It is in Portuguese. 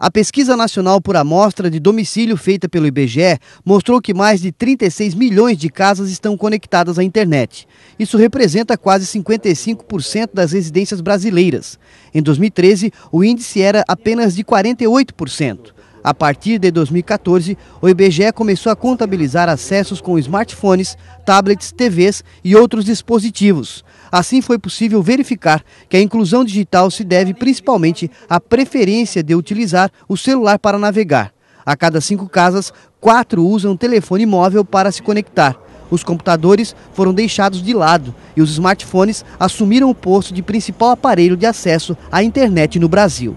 A pesquisa nacional por amostra de domicílio feita pelo IBGE mostrou que mais de 36 milhões de casas estão conectadas à internet. Isso representa quase 55% das residências brasileiras. Em 2013, o índice era apenas de 48%. A partir de 2014, o IBGE começou a contabilizar acessos com smartphones, tablets, TVs e outros dispositivos. Assim, foi possível verificar que a inclusão digital se deve principalmente à preferência de utilizar o celular para navegar. A cada cinco casas, quatro usam telefone móvel para se conectar. Os computadores foram deixados de lado e os smartphones assumiram o posto de principal aparelho de acesso à internet no Brasil.